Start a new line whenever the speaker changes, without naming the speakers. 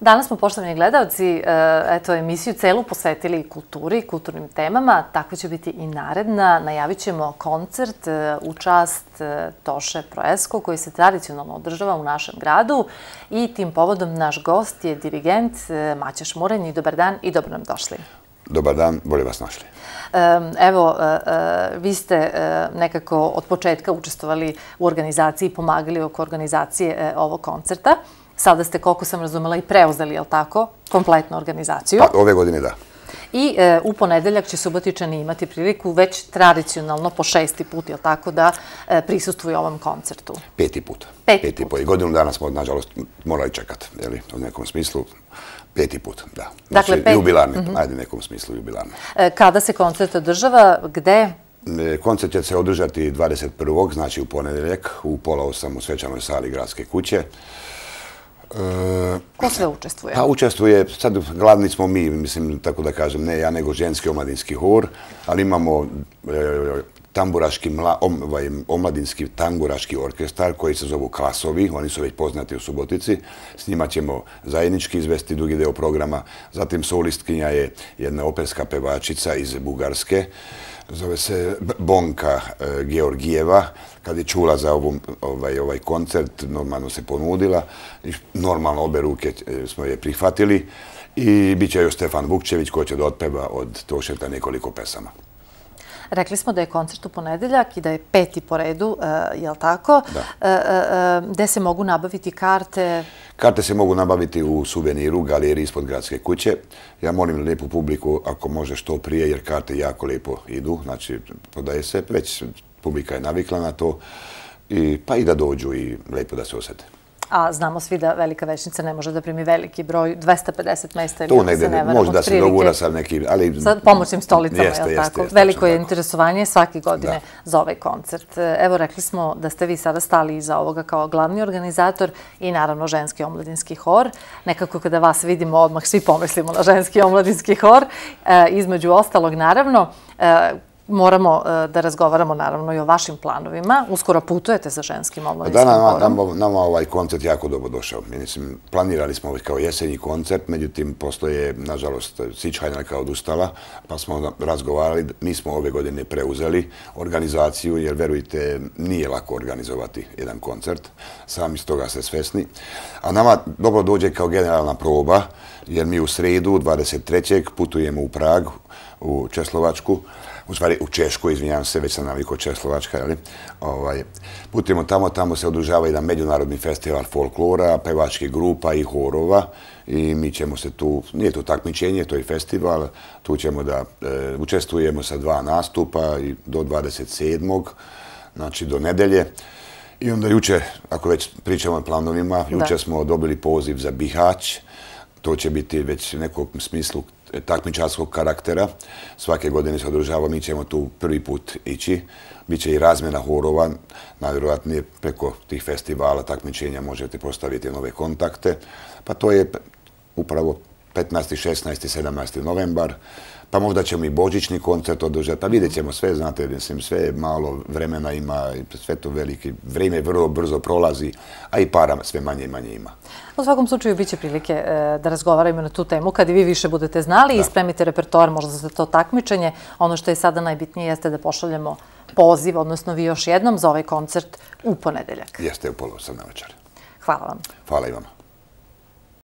Danas smo, poštovni gledalci, e, eto, emisiju celu posvetili kulturi i kulturnim temama. Tako će biti i naredna. Najavit ćemo koncert e, u čast e, Toše Proesko, koji se tradicionalno održava u našem gradu. I tim povodom naš gost je dirigent Maća Šmurenji. Dobar dan i dobro nam došli.
Dobar dan, bolje vas našli.
Evo, vi ste nekako od početka učestvovali u organizaciji pomagali oko organizacije ovog koncerta sada ste, koliko sam razumela, i preuzeli, je li tako, kompletnu organizaciju?
Pa, ove godine da.
I e, u ponedeljak će Subotičani imati priliku već tradicionalno po šesti put, je li tako, da e, prisustuju ovom koncertu?
Peti put. Peti put. I godinu danas smo, nažalost, morali čekati, je li, u nekom smislu. Peti put, da. Znači, dakle, peti. Jubilarni, mhm. ajde, u nekom smislu jubilarni.
E, kada se koncert održava, gde?
Koncert će se održati 21. znači u ponedeljak, u pola osam u svečanoj sali Gradske kuće.
Ko sve učestvuje? Pa
učestvuje, sad glavni smo mi, mislim, tako da kažem, ne ja, nego ženski omladinski hor, ali imamo e, tamburaški, ovaj, omladinski tamburaški orkestar koji se zovu Klasovi, oni su već poznati u Subotici. S njima ćemo zajednički izvesti drugi deo programa. Zatim solistkinja je jedna operska pevačica iz Bugarske. Zove se Bonka e, Georgijeva. Kad je čula za ovaj, ovaj koncert, normalno se ponudila. Normalno obe ruke e, smo je prihvatili. I bit će joj Stefan Vukčević koji će da otpeva od Tošeta nekoliko pesama.
Rekli smo da je koncert u ponedeljak i da je peti po redu, e, je li tako? Da. Gde se mogu nabaviti karte?
Karte se mogu nabaviti u suveniru galeriji ispod gradske kuće. Ja molim lijepu publiku, ako može što prije, jer karte jako lijepo idu, znači podaje se, već publika je navikla na to, pa i da dođu i lijepo da se osete
a znamo svi da velika većnica ne može da primi veliki broj, 250 mesta ili se ne varam otprilike. Možda se dogura
sa nekim, ali... Sa pomoćnim stolicama, jel tako? Veliko je
interesovanje svaki godine za ovaj koncert. Evo, rekli smo da ste vi sada stali iza ovoga kao glavni organizator i naravno ženski omladinski hor. Nekako kada vas vidimo, odmah svi pomislimo na ženski omladinski hor. E, između ostalog, naravno, e, moramo e, da razgovaramo naravno i o vašim planovima. Uskoro putujete za ženskim omladinskim nam,
forum. Da, nam, ovaj koncert jako dobro došao. Mislim, planirali smo ovaj kao jesenji koncert, međutim, postoje, nažalost, Sić Hajnarka odustala, pa smo razgovarali, mi smo ove godine preuzeli organizaciju, jer verujte, nije lako organizovati jedan koncert, sami s toga ste svesni. A nama dobro dođe kao generalna proba, jer mi u sredu, 23. putujemo u Prag, u Česlovačku, u stvari u Češkoj, izvinjam se, već sam naviko Česlovačka, ali, ovaj, putujemo tamo, tamo se održava jedan međunarodni festival folklora, pevačke grupa i horova i mi ćemo se tu, nije to takmičenje, to je festival, tu ćemo da e, učestvujemo sa dva nastupa i do 27. znači do nedelje. I onda juče, ako već pričamo o planovima, juče smo dobili poziv za Bihać, to će biti već u nekom smislu E, takmičarskog karaktera. Svake godine se održava, mi ćemo tu prvi put ići. Biće i razmjena horova, najvjerojatnije preko tih festivala, takmičenja možete postaviti nove kontakte. Pa to je upravo 15. 16. 17. novembar pa možda ćemo i Božićni koncert održati, pa vidjet ćemo sve, znate, mislim, sve malo vremena ima, sve to veliki, vreme vrlo brzo prolazi, a i para sve manje i manje ima.
U svakom slučaju biće prilike e, da razgovaramo na tu temu, kada vi više budete znali i spremite repertoar možda za to takmičenje. Ono što je sada najbitnije jeste da pošaljemo poziv, odnosno vi još jednom za ovaj koncert u ponedeljak.
Jeste u polovu sam večer. Hvala vam. Hvala i vama.